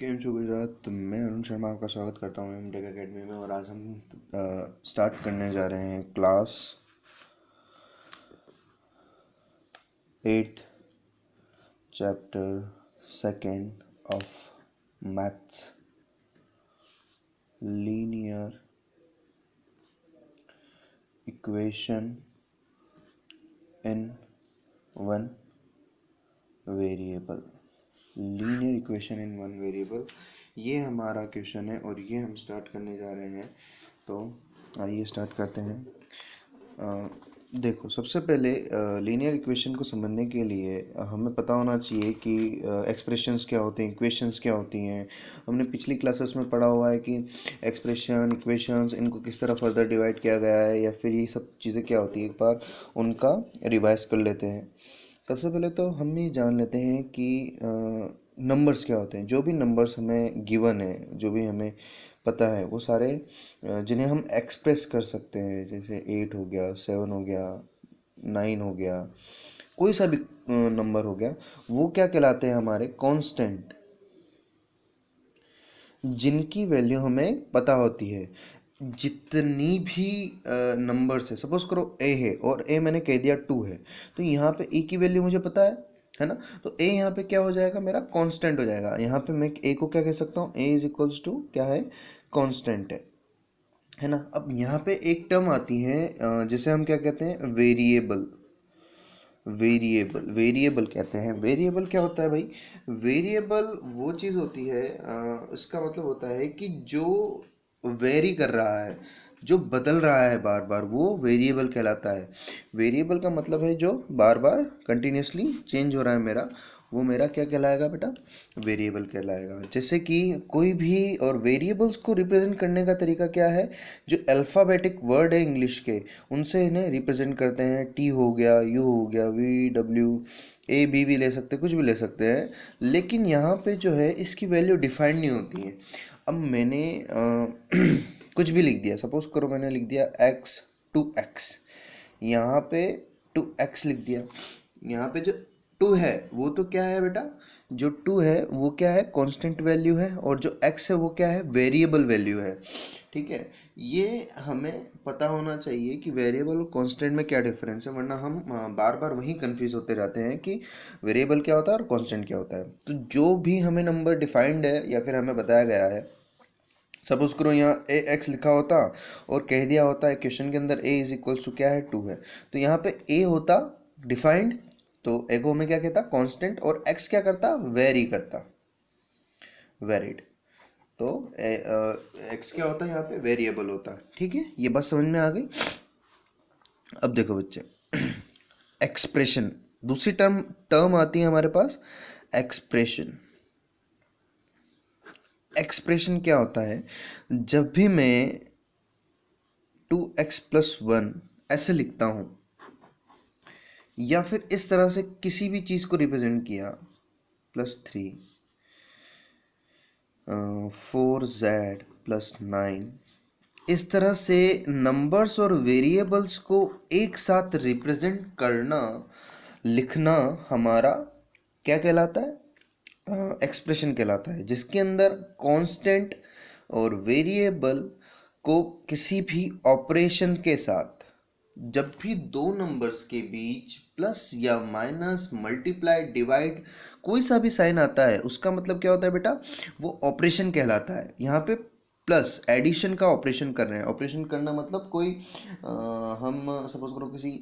केम show Gujarat मैं अरुण शर्मा आपका स्वागत करता हूँ एम टेक अकेडमी में और आज हम स्टार्ट करने जा रहे हैं class eighth chapter second of maths linear equation in one variable linear equation in one variable ये हमारा क्वेश्चन है और ये हम स्टार्ट करने जा रहे हैं तो आइए स्टार्ट करते हैं आ, देखो सबसे पहले लीनियर इक्वेशन को समझने के लिए हमें पता होना चाहिए कि एक्सप्रेशंस क्या होते हैं इक्वेशंस क्या होती हैं हमने पिछली क्लासेस में पढ़ा हुआ है कि एक्सप्रेशन इक्वेशंस इनको किस तरह फर्दर डिवाइड किया गया है या फिर ये सब चीज़ें क्या होती है एक बार उनका रिवाइज कर लेते हैं सबसे पहले तो हम ये जान लेते हैं कि नंबर्स क्या होते हैं जो भी नंबर्स हमें गिवन है जो भी हमें पता है वो सारे जिन्हें हम एक्सप्रेस कर सकते हैं जैसे एट हो गया सेवन हो गया नाइन हो गया कोई सा भी नंबर हो गया वो क्या कहलाते हैं हमारे कांस्टेंट जिनकी वैल्यू हमें पता होती है जितनी भी नंबर्स है सपोज करो ए है और ए मैंने कह दिया टू है तो यहाँ पे ए की वैल्यू मुझे पता है है ना तो ए यहाँ पे क्या हो जाएगा मेरा कांस्टेंट हो जाएगा यहाँ पे मैं ए को क्या कह सकता हूँ ए इज इक्वल्स टू क्या है कांस्टेंट है है ना अब यहाँ पे एक टर्म आती है जिसे हम क्या कहते हैं वेरिएबल वेरिएबल वेरिएबल कहते हैं वेरिएबल क्या होता है भाई वेरिएबल वो चीज़ होती है इसका मतलब होता है कि जो वेरी कर रहा है जो बदल रहा है बार बार वो वेरिएबल कहलाता है वेरिएबल का मतलब है जो बार बार कंटिन्यूसली चेंज हो रहा है मेरा वो मेरा क्या कहलाएगा बेटा वेरिएबल कहलाएगा जैसे कि कोई भी और वेरिएबल्स को रिप्रेजेंट करने का तरीका क्या है जो अल्फ़ाबेटिक वर्ड है इंग्लिश के उनसे इन्हें रिप्रेजेंट करते हैं टी हो गया यू हो गया वी डब्ल्यू ए बी भी ले सकते कुछ भी ले सकते हैं लेकिन यहाँ पे जो है इसकी वैल्यू डिफाइंड नहीं होती है अब मैंने आ, कुछ भी लिख दिया सपोज करो मैंने लिख दिया एक्स टू एक्स यहाँ पे टू एक्स लिख दिया यहाँ पे जो टू है वो तो क्या है बेटा जो टू है वो क्या है कांस्टेंट वैल्यू है और जो एक्स है वो क्या है वेरिएबल वैल्यू है ठीक है ये हमें पता होना चाहिए कि वेरिएबल और कांस्टेंट में क्या डिफरेंस है वरना हम बार बार वहीं कंफ्यूज होते रहते हैं कि वेरिएबल क्या होता है और कांस्टेंट क्या होता है तो जो भी हमें नंबर डिफाइंड है या फिर हमें बताया गया है सपोज करो यहाँ ए एक्स लिखा होता और कह दिया होता है क्वेश्चन के अंदर ए इज इक्वल्स टू क्या है टू है तो यहाँ पे ए होता डिफाइंड तो एगो में क्या कहता कांस्टेंट और एक्स क्या करता वेरी करता वेरिड तो एक्स क्या होता है यहाँ पे वेरिएबल होता है ठीक है ये बात समझ में आ गई अब देखो बच्चे एक्सप्रेशन दूसरी टर्म टर्म आती है हमारे पास एक्सप्रेशन एक्सप्रेशन क्या होता है जब भी मैं टू एक्स प्लस वन ऐसे लिखता हूँ या फिर इस तरह से किसी भी चीज़ को रिप्रेजेंट किया plus three four Z plus nine इस तरह से नंबर्स और वेरिएबल्स को एक साथ रिप्रेजेंट करना लिखना हमारा क्या कहलाता है एक्सप्रेशन कहलाता है जिसके अंदर कांस्टेंट और वेरिएबल को किसी भी ऑपरेशन के साथ जब भी दो नंबर्स के बीच प्लस या माइनस मल्टीप्लाई डिवाइड कोई सा भी साइन आता है उसका मतलब क्या होता है बेटा वो ऑपरेशन कहलाता है यहाँ पे प्लस एडिशन का ऑपरेशन कर रहे हैं ऑपरेशन करना मतलब कोई आ, हम सपोज करो किसी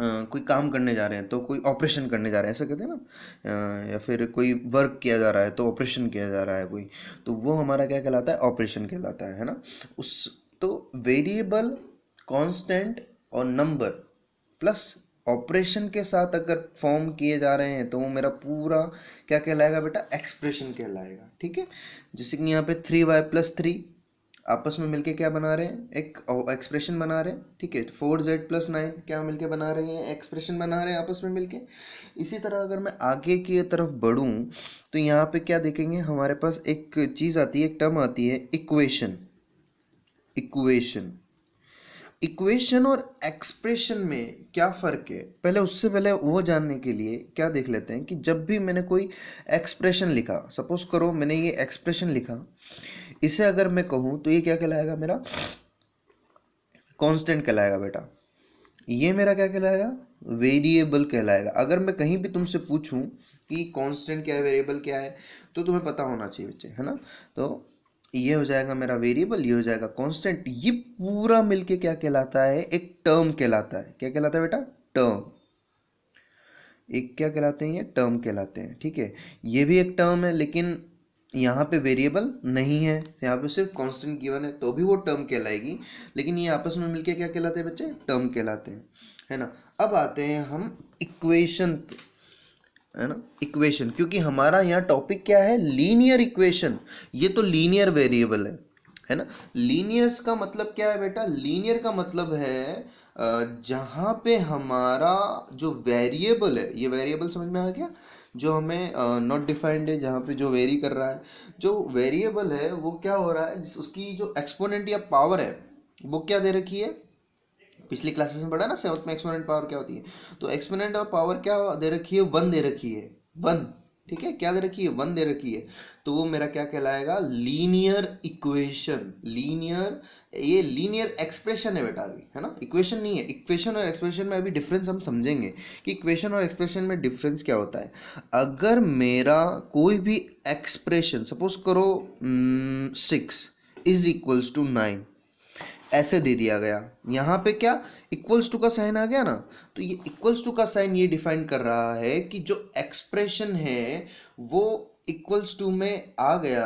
आ, कोई काम करने जा रहे हैं तो कोई ऑपरेशन करने जा रहे हैं ऐसा कहते हैं ना आ, या फिर कोई वर्क किया जा रहा है तो ऑपरेशन किया जा रहा है कोई तो वो हमारा क्या कहलाता है ऑपरेशन कहलाता है है ना उस तो वेरिएबल कांस्टेंट और नंबर प्लस ऑपरेशन के साथ अगर फॉर्म किए जा रहे हैं तो वो मेरा पूरा क्या कहलाएगा बेटा एक्सप्रेशन कहलाएगा ठीक है जैसे कि यहाँ पे थ्री वाई प्लस थ्री आपस में मिलके क्या बना रहे हैं एक एक्सप्रेशन बना रहे हैं ठीक है फोर जेड प्लस नाइन क्या मिलके बना रहे हैं एक्सप्रेशन बना रहे हैं आपस में मिलके इसी तरह अगर मैं आगे की तरफ बढ़ूँ तो यहाँ पे क्या देखेंगे हमारे पास एक चीज़ आती है एक टर्म आती है इक्वेशन इक्वेशन इक्वेशन और एक्सप्रेशन में क्या फ़र्क है पहले उससे पहले वो जानने के लिए क्या देख लेते हैं कि जब भी मैंने कोई एक्सप्रेशन लिखा सपोज करो मैंने ये एक्सप्रेशन लिखा इसे अगर मैं कहूँ तो ये क्या कहलाएगा मेरा कांस्टेंट कहलाएगा बेटा ये मेरा क्या कहलाएगा वेरिएबल कहलाएगा अगर मैं कहीं भी तुमसे पूछूँ कि कॉन्स्टेंट क्या है वेरिएबल क्या है तो तुम्हें पता होना चाहिए बच्चे है ना तो ये हो जाएगा मेरा वेरिएबल ये हो जाएगा कांस्टेंट ये पूरा मिलके क्या कहलाता है एक टर्म कहलाता है क्या कहलाता है बेटा टर्म एक क्या कहलाते हैं ये टर्म कहलाते हैं ठीक है ये भी एक टर्म है लेकिन यहाँ पे वेरिएबल नहीं है यहाँ पे सिर्फ कांस्टेंट गिवन है तो भी वो टर्म कहलाएगी लेकिन ये आपस में मिलके क्या कहलाते हैं बच्चे टर्म कहलाते हैं है ना अब आते हैं हम इक्वेशन पे है ना इक्वेशन क्योंकि हमारा यहाँ टॉपिक क्या है लीनियर इक्वेशन ये तो लीनियर वेरिएबल है है ना लीनियर्स का मतलब क्या है बेटा लीनियर का मतलब है जहाँ पे हमारा जो वेरिएबल है ये वेरिएबल समझ में आ गया जो हमें नॉट डिफाइंड है जहाँ पे जो वेरी कर रहा है जो वेरिएबल है वो क्या हो रहा है उसकी जो एक्सपोनेंट या पावर है वो क्या दे रखी है पिछली क्लासेस में पढ़ा ना सेवन्थ में एक्सपोनेंट पावर क्या होती है तो एक्सपोनेंट और पावर क्या दे रखी है वन दे रखी है वन ठीक है क्या दे रखी है वन दे रखी है तो वो मेरा क्या कहलाएगा लीनियर इक्वेशन लीनियर ये लीनियर एक्सप्रेशन है बेटा अभी है ना इक्वेशन नहीं है इक्वेशन और एक्सप्रेशन में अभी डिफरेंस हम समझेंगे कि इक्वेशन और एक्सप्रेशन में डिफरेंस क्या होता है अगर मेरा कोई भी एक्सप्रेशन सपोज करो six is equals to nine ऐसे दे दिया गया यहाँ पे क्या इक्वल्स टू का साइन आ गया ना तो ये इक्वल्स टू का साइन ये डिफाइन कर रहा है कि जो एक्सप्रेशन है वो इक्वल्स टू में आ गया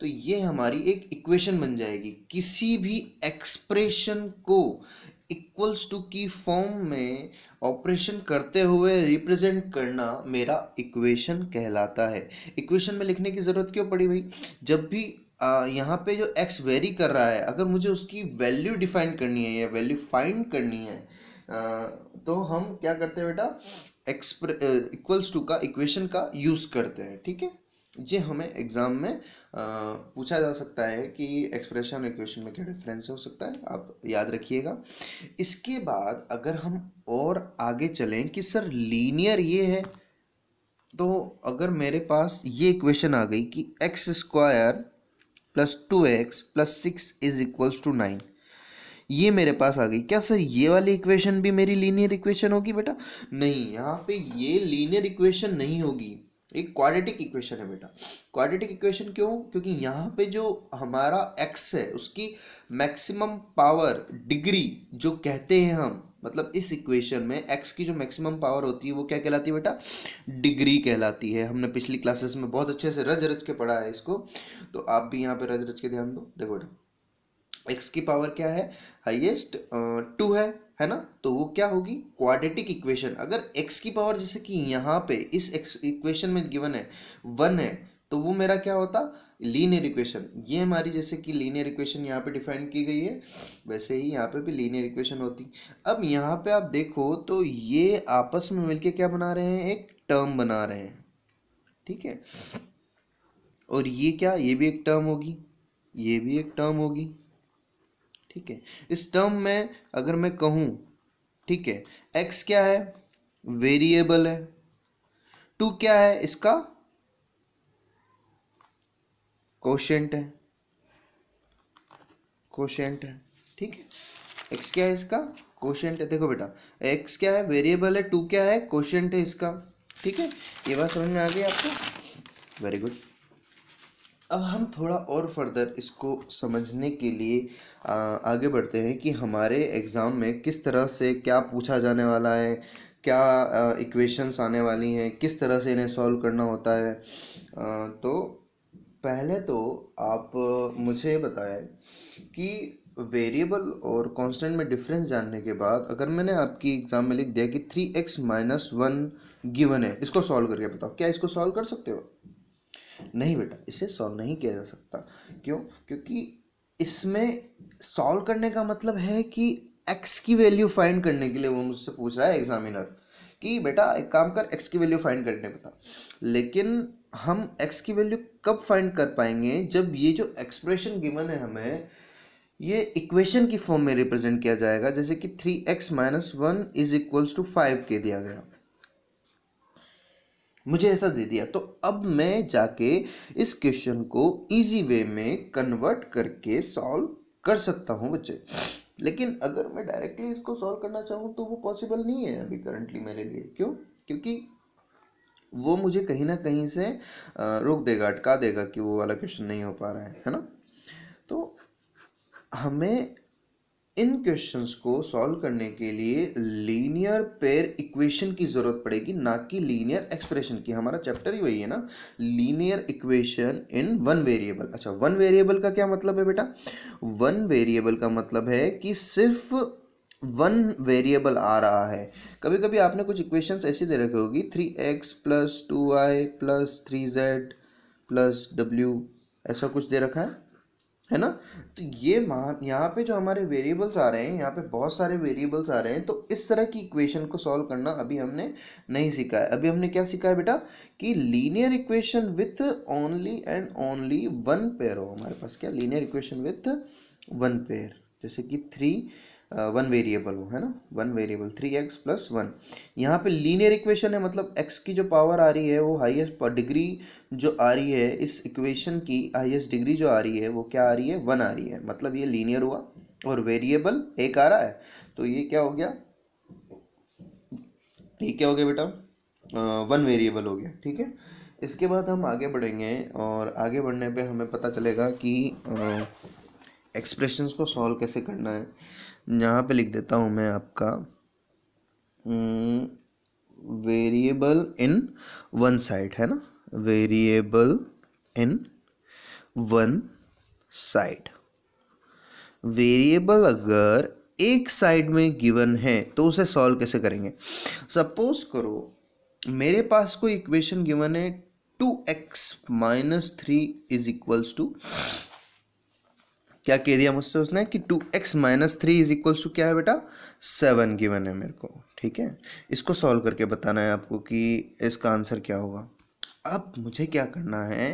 तो ये हमारी एक इक्वेशन बन जाएगी किसी भी एक्सप्रेशन को इक्वल्स टू की फॉर्म में ऑपरेशन करते हुए रिप्रेजेंट करना मेरा इक्वेशन कहलाता है इक्वेशन में लिखने की ज़रूरत क्यों पड़ी भाई जब भी यहाँ पे जो एक्स वेरी कर रहा है अगर मुझे उसकी वैल्यू डिफाइन करनी है या वैल्यू फाइंड करनी है आ, तो हम क्या करते हैं बेटा एक्सप्रे इक्वल्स टू का इक्वेशन का यूज़ करते हैं ठीक है ये हमें एग्ज़ाम में आ, पूछा जा सकता है कि एक्सप्रेशन इक्वेशन में क्या डिफरेंस हो सकता है आप याद रखिएगा इसके बाद अगर हम और आगे चलें कि सर लीनियर ये है तो अगर मेरे पास ये इक्वेशन आ गई कि X square plus two X plus six is equals to nine ये मेरे पास आ गई क्या सर ये वाली इक्वेशन भी मेरी लीनियर इक्वेशन होगी बेटा नहीं यहाँ पे ये लीनियर इक्वेशन नहीं होगी एक क्वाड्रेटिक इक्वेशन है बेटा क्वाड्रेटिक इक्वेशन क्यों क्योंकि यहाँ पे जो हमारा एक्स है उसकी मैक्सिमम पावर डिग्री जो कहते हैं हम मतलब इस इक्वेशन में एक्स की जो मैक्सिमम पावर होती है वो क्या कहलाती है बेटा डिग्री कहलाती है हमने पिछली क्लासेस में बहुत अच्छे से रज रज के पढ़ा है इसको तो आप भी यहाँ पे रज रज के ध्यान दो देखो बेटा एक्स की पावर क्या है हाइएस्ट टू है है ना तो वो क्या होगी क्वाड्रेटिक इक्वेशन अगर एक्स की पावर जैसे कि यहाँ पे इस इक्वेशन में गिवन है वन है तो वो मेरा क्या होता लीनियर इक्वेशन ये हमारी जैसे कि लीनियर इक्वेशन यहाँ पे डिफाइन की गई है वैसे ही यहाँ पे भी लीनियर इक्वेशन होती अब यहाँ पे आप देखो तो ये आपस में मिलके क्या बना रहे हैं एक टर्म बना रहे हैं ठीक है और ये क्या ये भी एक टर्म होगी ये भी एक टर्म होगी ठीक है इस टर्म में अगर मैं कहूँ ठीक है एक्स क्या है वेरिएबल है टू क्या है इसका कोशेंट है कोशेंट है ठीक है एक्स क्या है इसका कोशेंट है देखो बेटा एक्स क्या है वेरिएबल है टू क्या है कोशेंट है इसका ठीक है ये बात समझ में आ गई आपको वेरी गुड अब हम थोड़ा और फर्दर इसको समझने के लिए आ, आगे बढ़ते हैं कि हमारे एग्ज़ाम में किस तरह से क्या पूछा जाने वाला है क्या इक्वेशंस आने वाली हैं किस तरह से इन्हें सॉल्व करना होता है आ, तो पहले तो आप मुझे बताएं कि वेरिएबल और कांस्टेंट में डिफरेंस जानने के बाद अगर मैंने आपकी एग्ज़ाम में लिख दिया कि three X minus one given है इसको सॉल्व करके बताओ क्या इसको सॉल्व कर सकते हो नहीं बेटा इसे सॉल्व नहीं किया जा सकता क्यों क्योंकि इसमें सॉल्व करने का मतलब है कि एक्स की वैल्यू फाइंड करने के लिए वो मुझसे पूछ रहा है एग्जामिनर कि बेटा एक काम कर एक्स की वैल्यू फाइंड करने बता लेकिन हम x की वैल्यू कब फाइंड कर पाएंगे जब ये जो एक्सप्रेशन गिवन है हमें ये इक्वेशन की फॉर्म में रिप्रेजेंट किया जाएगा जैसे कि three X minus one is equals to five के दिया गया मुझे ऐसा दे दिया तो अब मैं जाके इस क्वेश्चन को इजी वे में कन्वर्ट करके सॉल्व कर सकता हूँ बच्चे लेकिन अगर मैं डायरेक्टली इसको सॉल्व करना चाहूँ तो वो पॉसिबल नहीं है अभी करंटली मेरे लिए क्यों क्योंकि वो मुझे कहीं ना कहीं से रोक देगा अटका देगा कि वो वाला क्वेश्चन नहीं हो पा रहा है है ना तो हमें इन क्वेश्चंस को सॉल्व करने के लिए लीनियर पेयर इक्वेशन की ज़रूरत पड़ेगी ना कि लीनियर एक्सप्रेशन की हमारा चैप्टर ही वही है ना linear equation in one variable अच्छा वन वेरिएबल का क्या मतलब है बेटा वन वेरिएबल का मतलब है कि सिर्फ वन वेरिएबल आ रहा है कभी कभी आपने कुछ इक्वेशंस ऐसी दे रखी होगी three X plus two I plus three Z plus W ऐसा कुछ दे रखा है है ना तो ये मान यहाँ पे जो हमारे वेरिएबल्स आ रहे हैं यहाँ पे बहुत सारे वेरिएबल्स आ रहे हैं तो इस तरह की इक्वेशन को सॉल्व करना अभी हमने नहीं सीखा है अभी हमने क्या सीखा है बेटा कि linear equation with only and only one pair हो हमारे पास क्या linear equation with one pair जैसे कि थ्री वन वेरिएबल हो है ना one variable three X plus one यहाँ पे लीनियर इक्वेशन है मतलब एक्स की जो पावर आ रही है वो हाईएस्ट डिग्री जो आ रही है इस इक्वेशन की हाईएस्ट डिग्री जो आ रही है वो क्या आ रही है वन आ रही है मतलब ये लीनियर हुआ और वेरिएबल एक आ रहा है तो ये क्या हो गया ये क्या हो गया बेटा वन वेरिएबल हो गया ठीक है इसके बाद हम आगे बढ़ेंगे और आगे बढ़ने पर हमें पता चलेगा कि एक्सप्रेशन को सॉल्व कैसे करना है यहाँ पे लिख देता हूँ मैं आपका वेरिएबल इन वन साइड है ना variable in one side variable अगर एक साइड में गिवन है तो उसे सॉल्व कैसे करेंगे सपोज करो मेरे पास कोई इक्वेशन गिवन है two X minus three is equals to क्या कह दिया मुझसे उसने कि two X minus three is equals to क्या है बेटा सेवन गिवन है मेरे को ठीक है इसको सॉल्व करके बताना है आपको कि इसका आंसर क्या होगा अब मुझे क्या करना है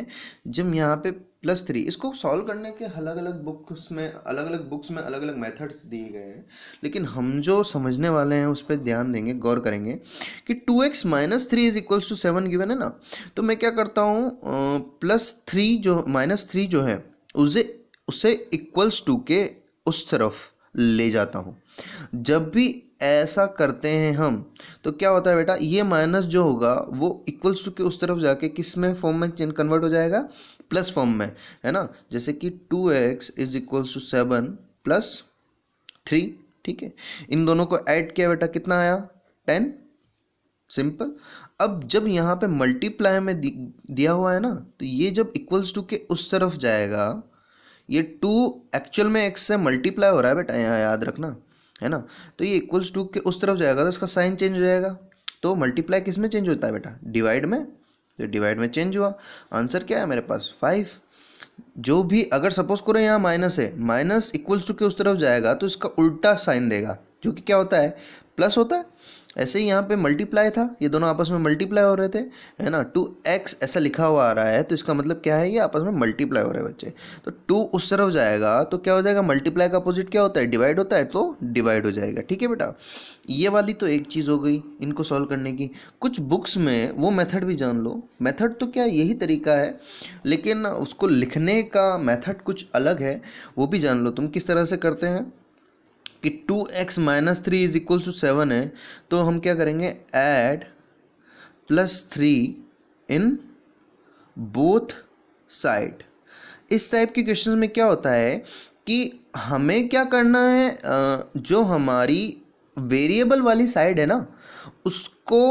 जब यहाँ पे प्लस थ्री इसको सॉल्व करने के अलग अलग बुक्स में अलग अलग बुक्स में अलग अलग मेथड्स दिए गए हैं लेकिन हम जो समझने वाले हैं उस पर ध्यान देंगे गौर करेंगे कि two X minus three is equals to seven given है ना तो मैं क्या करता हूँ प्लस थ्री जो माइनस थ्री जो है उसे उसे इक्वल्स टू के उस तरफ ले जाता हूँ जब भी ऐसा करते हैं हम तो क्या होता है बेटा ये माइनस जो होगा वो इक्वल्स टू के उस तरफ जाके किस में फॉर्म में कन्वर्ट हो जाएगा प्लस फॉर्म में है ना जैसे कि two X is equals to seven plus three ठीक है इन दोनों को ऐड किया बेटा कितना आया टेन सिंपल अब जब यहाँ पे मल्टीप्लाई में दिया हुआ है ना तो ये जब इक्वल्स टू के उस तरफ जाएगा ये टू एक्चुअल में एक्स से मल्टीप्लाई हो रहा है बेटा यहाँ याद रखना है ना तो ये इक्वल्स टू के उस तरफ जाएगा तो इसका साइन चेंज हो जाएगा तो मल्टीप्लाई किस में चेंज होता है बेटा डिवाइड में तो डिवाइड में चेंज हुआ आंसर क्या है मेरे पास फाइव जो भी अगर सपोज करो यहाँ माइनस है माइनस इक्वल्स टू के उस तरफ जाएगा तो इसका उल्टा साइन देगा जो कि क्या होता है प्लस होता है ऐसे ही यहाँ पे मल्टीप्लाई था ये दोनों आपस में मल्टीप्लाई हो रहे थे है ना टू एक्स ऐसा लिखा हुआ आ रहा है तो इसका मतलब क्या है ये आपस में मल्टीप्लाई हो रहे हैं बच्चे तो टू उस तरफ जाएगा तो क्या हो जाएगा मल्टीप्लाई का अपोजिट क्या होता है डिवाइड होता है तो डिवाइड हो जाएगा ठीक है बेटा ये वाली तो एक चीज़ हो गई इनको सॉल्व करने की कुछ बुक्स में वो मेथड भी जान लो मेथड तो क्या यही तरीका है लेकिन उसको लिखने का मेथड कुछ अलग है वो भी जान लो तुम किस तरह से करते हैं कि two X minus three is equal to seven है तो हम क्या करेंगे add plus three in both side इस टाइप के क्वेश्चन में क्या होता है कि हमें क्या करना है जो हमारी वेरिएबल वाली साइड है ना उसको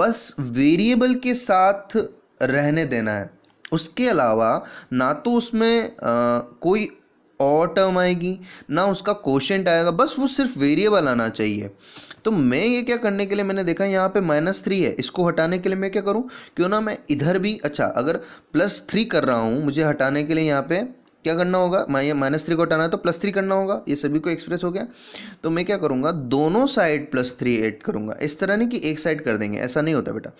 बस वेरिएबल के साथ रहने देना है उसके अलावा ना तो उसमें आ, कोई और टर्म आएगी ना उसका क्वेश्चन आएगा बस वो सिर्फ वेरिएबल आना चाहिए तो मैं ये क्या करने के लिए मैंने देखा यहाँ पे माइनस थ्री है इसको हटाने के लिए मैं क्या करूँ क्यों ना मैं इधर भी अच्छा अगर प्लस थ्री कर रहा हूँ मुझे हटाने के लिए यहाँ पे क्या करना होगा माइनस थ्री को हटाना है तो प्लस थ्री करना होगा ये सभी को एक्सप्रेस हो गया तो मैं क्या करूँगा दोनों साइड प्लस थ्री एड करूँगा इस तरह नहीं कि एक साइड कर देंगे ऐसा नहीं होता बेटा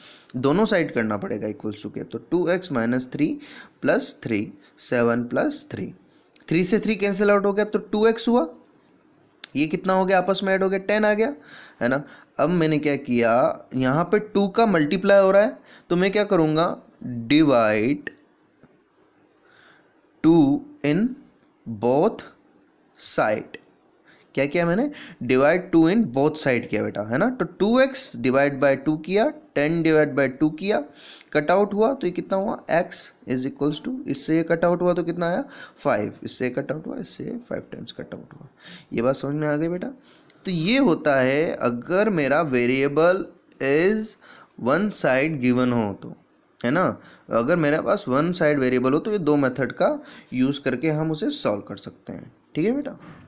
दोनों साइड करना पड़ेगा इक्वल्स टू के तो two X minus three plus three seven plus three three से थ्री कैंसिल आउट हो गया तो टू एक्स हुआ ये कितना हो गया आपस में ऐड हो गया टेन आ गया है ना अब मैंने क्या किया यहाँ पे टू का मल्टीप्लाई हो रहा है तो मैं क्या करूँगा divide two in both side क्या किया मैंने divide two in both side किया बेटा है ना तो two X divide by two किया टेन डिवाइड बाय टू किया कट आउट हुआ तो ये कितना हुआ एक्स इज इक्वल्स टू इससे ये कट आउट हुआ तो कितना आया फाइव इससे कट आउट हुआ इससे फाइव टाइम्स कट आउट हुआ ये बात समझ में आ गई बेटा तो ये होता है अगर मेरा variable is one side given हो तो है ना अगर मेरे पास वन साइड वेरिएबल हो तो ये दो मेथड का यूज़ करके हम उसे सॉल्व कर सकते हैं ठीक है बेटा